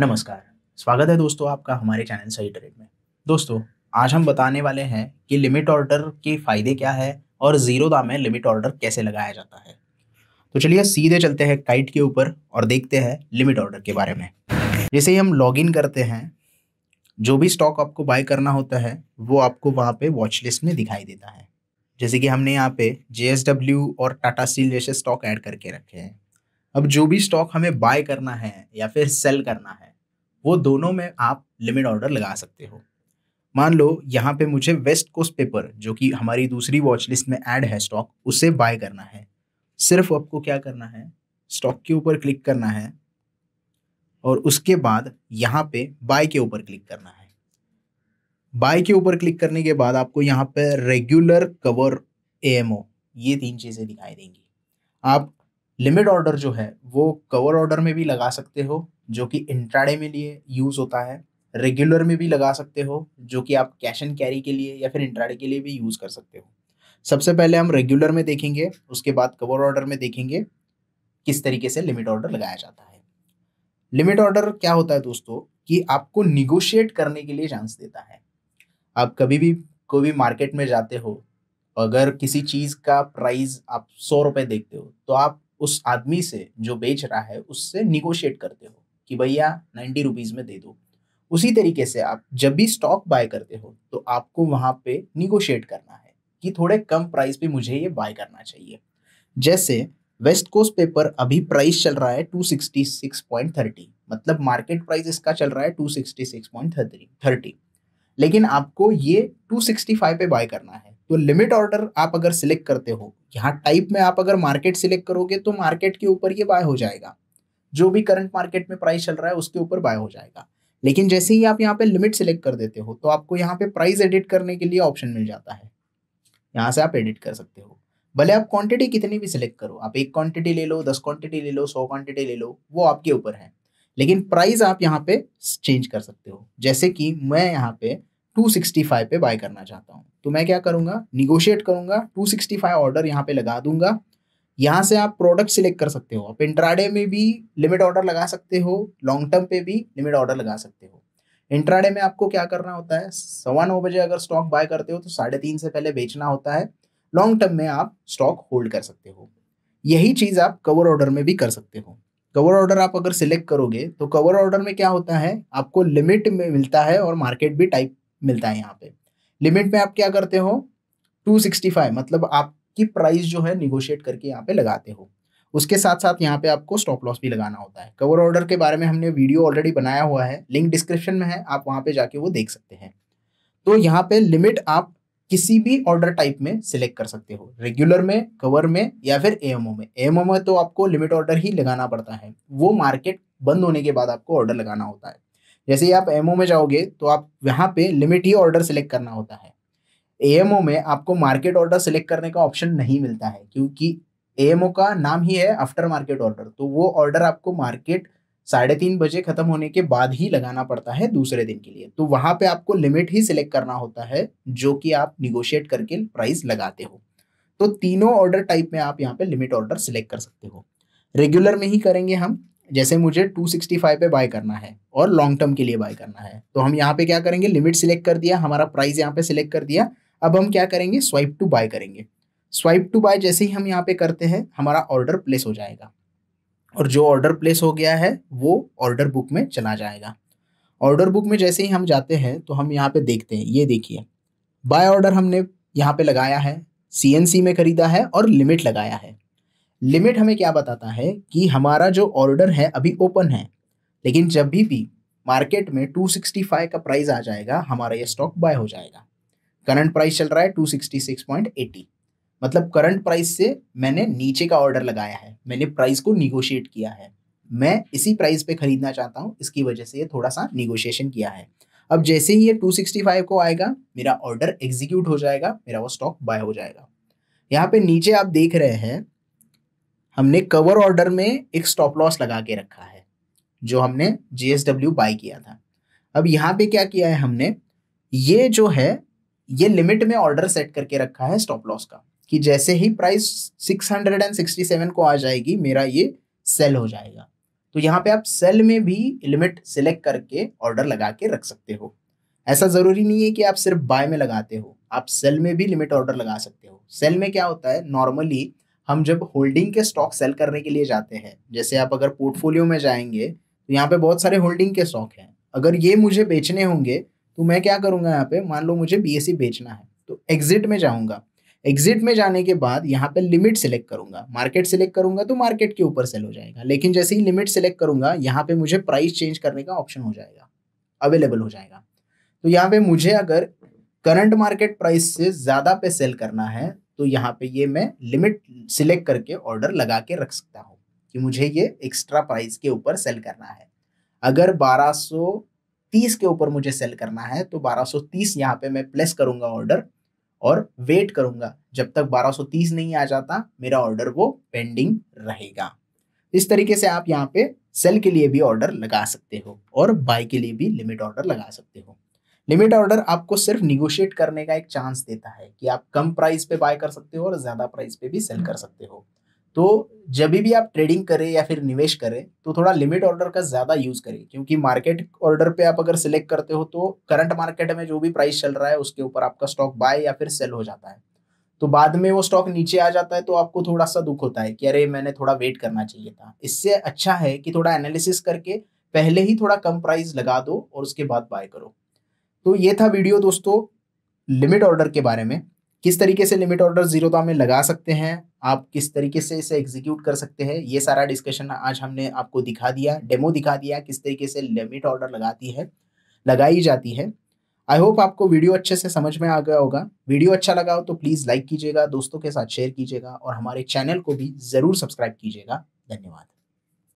नमस्कार स्वागत है दोस्तों आपका हमारे चैनल सही ट्रेड में दोस्तों आज हम बताने वाले हैं कि लिमिट ऑर्डर के फ़ायदे क्या है और ज़ीरो दाम में लिमिट ऑर्डर कैसे लगाया जाता है तो चलिए सीधे चलते हैं काइट के ऊपर और देखते हैं लिमिट ऑर्डर के बारे में जैसे ही हम लॉगिन करते हैं जो भी स्टॉक आपको बाय करना होता है वो आपको वहाँ पे वॉच लिस्ट में दिखाई देता है जैसे कि हमने यहाँ पे जे और टाटा स्टील जैसे स्टॉक ऐड करके रखे हैं अब जो भी स्टॉक हमें बाय करना है या फिर सेल करना है वो दोनों में आप लिमिट ऑर्डर लगा सकते हो मान लो यहाँ पे मुझे वेस्ट कोस्ट पेपर जो कि हमारी दूसरी वॉच लिस्ट में ऐड है स्टॉक उसे बाय करना है सिर्फ आपको क्या करना है स्टॉक के ऊपर क्लिक करना है और उसके बाद यहाँ पे बाय के ऊपर क्लिक करना है बाय के ऊपर क्लिक करने के बाद आपको यहाँ पे रेगुलर कवर एमओ ये तीन चीज़ें दिखाई देंगी आप लिमिट ऑर्डर जो है वो कवर ऑर्डर में भी लगा सकते हो जो कि इंट्राडे में लिए यूज़ होता है रेगुलर में भी लगा सकते हो जो कि आप कैश एंड कैरी के लिए या फिर इंट्राडे के लिए भी यूज़ कर सकते हो सबसे पहले हम रेगुलर में देखेंगे उसके बाद कवर ऑर्डर में देखेंगे किस तरीके से लिमिट ऑर्डर लगाया जाता है लिमिट ऑर्डर क्या होता है दोस्तों कि आपको निगोशिएट करने के लिए चांस देता है आप कभी भी कोई भी मार्केट में जाते हो अगर किसी चीज़ का प्राइस आप सौ रुपये देखते हो तो आप उस आदमी से जो बेच रहा है उससे निगोशिएट करते हो कि भैया नाइन्टी रुपीज़ में दे दो उसी तरीके से आप जब भी स्टॉक बाय करते हो तो आपको वहाँ पे निगोशिएट करना है कि थोड़े कम प्राइस पे मुझे ये बाय करना चाहिए जैसे वेस्ट कोस्ट पेपर अभी प्राइस चल रहा है two sixty six point thirty मतलब मार्केट प्राइस इसका चल रहा है two sixty six point thirty लेकिन आपको ये टू सिक्सटी फाइव पे बाय करना है तो लिमिट ऑर्डर आप अगर सिलेक्ट करते हो यहाँ टाइप में आप अगर मार्केट सिलेक्ट करोगे तो मार्केट के ऊपर ये बाय हो जाएगा जो भी करंट मार्केट में प्राइस चल रहा है उसके ऊपर बाय हो जाएगा लेकिन जैसे ही आप यहाँ पे लिमिट सिलेक्ट कर देते हो तो आपको यहाँ पे प्राइस एडिट करने के लिए ऑप्शन मिल जाता है यहाँ से आप एडिट कर सकते हो भले आप क्वांटिटी कितनी भी सिलेक्ट करो आप एक क्वांटिटी ले लो दस क्वांटिटी ले लो सौ क्वांटिटी ले लो वो आपके ऊपर है लेकिन प्राइस आप यहाँ पे चेंज कर सकते हो जैसे कि मैं यहाँ पे 265 पे बाय करना चाहता हूँ तो मैं क्या करूँगा निगोशिएट करूँगा 265 ऑर्डर यहाँ पे लगा दूंगा यहाँ से आप प्रोडक्ट सिलेक्ट कर सकते हो आप इंट्राडे में भी लिमिट ऑर्डर लगा सकते हो लॉन्ग टर्म पे भी लिमिट ऑर्डर लगा सकते हो इंट्राडे में आपको क्या करना होता है सवा नौ बजे अगर स्टॉक बाय करते हो तो साढ़े तीन से पहले बेचना होता है लॉन्ग टर्म में आप स्टॉक होल्ड कर सकते हो यही चीज़ आप कवर ऑर्डर में भी कर सकते हो कवर ऑर्डर आप अगर सिलेक्ट करोगे तो कवर ऑर्डर में क्या होता है आपको लिमिट में मिलता है और मार्केट भी टाइप मिलता है यहाँ पे लिमिट में आप क्या करते हो 265 मतलब आपकी प्राइस जो है निगोशिएट करके यहाँ पे लगाते हो उसके साथ साथ यहाँ पे आपको स्टॉप लॉस भी लगाना होता है कवर ऑर्डर के बारे में हमने वीडियो ऑलरेडी बनाया हुआ है लिंक डिस्क्रिप्शन में है आप वहाँ पे जाके वो देख सकते हैं तो यहाँ पे लिमिट आप किसी भी ऑर्डर टाइप में सिलेक्ट कर सकते हो रेगुलर में कवर में या फिर एएमओ में ओ में तो आपको लिमिट ऑर्डर ही लगाना पड़ता है वो मार्केट बंद होने के बाद आपको ऑर्डर लगाना होता है जैसे ही आप एमओ में जाओगे तो आप यहाँ पे लिमिट ही ऑर्डर सेलेक्ट करना होता है एएमओ में आपको मार्केट ऑर्डर सेलेक्ट करने का ऑप्शन नहीं मिलता है क्योंकि एएमओ का नाम ही है आफ्टर मार्केट ऑर्डर तो वो ऑर्डर आपको मार्केट साढ़े तीन बजे खत्म होने के बाद ही लगाना पड़ता है दूसरे दिन के लिए तो वहां पे आपको लिमिट ही सिलेक्ट करना होता है जो कि आप निगोशिएट करके प्राइस लगाते हो तो तीनों ऑर्डर टाइप में आप यहाँ पे लिमिट ऑर्डर सिलेक्ट कर सकते हो रेगुलर में ही करेंगे हम जैसे मुझे 265 पे बाय करना है और लॉन्ग टर्म के लिए बाय करना है तो हम यहाँ पे क्या करेंगे लिमिट सिलेक्ट कर दिया हमारा प्राइस यहाँ पे सिलेक्ट कर दिया अब हम क्या करेंगे स्वाइप टू बाय करेंगे स्वाइप टू बाय जैसे ही हम यहाँ पे करते हैं हमारा ऑर्डर प्लेस हो जाएगा और जो ऑर्डर प्लेस हो गया है वो ऑर्डर बुक में चला जाएगा ऑर्डर बुक में जैसे ही हम जाते हैं तो हम यहाँ पे देखते हैं ये देखिए बाय ऑर्डर हमने यहाँ पे लगाया है सी में खरीदा है और लिमिट लगाया है लिमिट हमें क्या बताता है कि हमारा जो ऑर्डर है अभी ओपन है लेकिन जब भी भी मार्केट में 265 का प्राइस आ जाएगा हमारा ये स्टॉक बाय हो जाएगा करंट प्राइस चल रहा है 266.80 मतलब करंट प्राइस से मैंने नीचे का ऑर्डर लगाया है मैंने प्राइस को निगोशिएट किया है मैं इसी प्राइस पे खरीदना चाहता हूँ इसकी वजह से ये थोड़ा सा निगोशिएशन किया है अब जैसे ही ये 265 को आएगा मेरा ऑर्डर एग्जीक्यूट हो जाएगा मेरा वो स्टॉक बाय हो जाएगा यहाँ पे नीचे आप देख रहे हैं हमने कवर ऑर्डर में एक स्टॉप लॉस लगा के रखा है जो हमने जी एस डब्ल्यू बाई किया था अब यहाँ पे क्या किया है हमने ये जो है ये लिमिट में ऑर्डर सेट करके रखा है स्टॉप लॉस का कि जैसे ही प्राइस 667 को आ जाएगी मेरा ये सेल हो जाएगा तो यहाँ पे आप सेल में भी लिमिट सिलेक्ट करके ऑर्डर लगा के रख सकते हो ऐसा ज़रूरी नहीं है कि आप सिर्फ बाय में लगाते हो आप सेल में भी लिमिट ऑर्डर लगा सकते हो सेल में क्या होता है नॉर्मली हम जब होल्डिंग के स्टॉक सेल करने के लिए जाते हैं जैसे आप अगर पोर्टफोलियो में जाएंगे तो यहाँ पे बहुत सारे होल्डिंग के स्टॉक हैं अगर ये मुझे बेचने होंगे तो मैं क्या करूँगा यहाँ पे मान लो मुझे बी बेचना है तो एग्जिट में जाऊँगा एग्जिट में जाने के बाद यहाँ पे लिमिट सेलेक्ट करूंगा मार्केट सेलेक्ट करूंगा तो मार्केट के ऊपर सेल हो जाएगा लेकिन जैसे ही लिमिट सेलेक्ट करूंगा यहाँ पे मुझे प्राइस चेंज करने का ऑप्शन हो जाएगा अवेलेबल हो जाएगा तो यहाँ पे मुझे अगर करंट मार्केट प्राइस से ज़्यादा पे सेल करना है तो यहाँ पे ये मैं लिमिट सिलेक्ट करके ऑर्डर लगा के रख सकता हूँ कि मुझे ये एक्स्ट्रा प्राइस के ऊपर सेल करना है अगर 1230 के ऊपर मुझे सेल करना है तो 1230 यहाँ पे मैं प्लेस करूँगा ऑर्डर और वेट करूँगा जब तक 1230 नहीं आ जाता मेरा ऑर्डर वो पेंडिंग रहेगा इस तरीके से आप यहाँ पे सेल के लिए भी ऑर्डर लगा सकते हो और बाय के लिए भी लिमिट ऑर्डर लगा सकते हो लिमिट ऑर्डर आपको सिर्फ निगोशिएट करने का एक चांस देता है कि आप कम प्राइस पे बाय कर सकते हो और ज़्यादा प्राइस पे भी सेल हम्म। कर सकते हो तो जब भी आप ट्रेडिंग करें या फिर निवेश करें तो थोड़ा लिमिट ऑर्डर का ज़्यादा यूज़ करें क्योंकि मार्केट ऑर्डर पे आप अगर सिलेक्ट करते हो तो करंट मार्केट में जो भी प्राइस चल रहा है उसके ऊपर आपका स्टॉक बाय या फिर सेल हो जाता है तो बाद में वो स्टॉक नीचे आ जाता है तो आपको थोड़ा सा दुख होता है कि अरे मैंने थोड़ा वेट करना चाहिए था इससे अच्छा है कि थोड़ा एनालिसिस करके पहले ही थोड़ा कम प्राइस लगा दो और उसके बाद बाय करो तो ये था वीडियो दोस्तों लिमिट ऑर्डर के बारे में किस तरीके से लिमिट ऑर्डर जीरो तो में लगा सकते हैं आप किस तरीके से इसे एग्जीक्यूट कर सकते हैं ये सारा डिस्कशन आज हमने आपको दिखा दिया डेमो दिखा दिया किस तरीके से लिमिट ऑर्डर लगाती है लगाई जाती है आई होप आपको वीडियो अच्छे से समझ में आ गया होगा वीडियो अच्छा लगा हो तो प्लीज़ लाइक कीजिएगा दोस्तों के साथ शेयर कीजिएगा और हमारे चैनल को भी ज़रूर सब्सक्राइब कीजिएगा धन्यवाद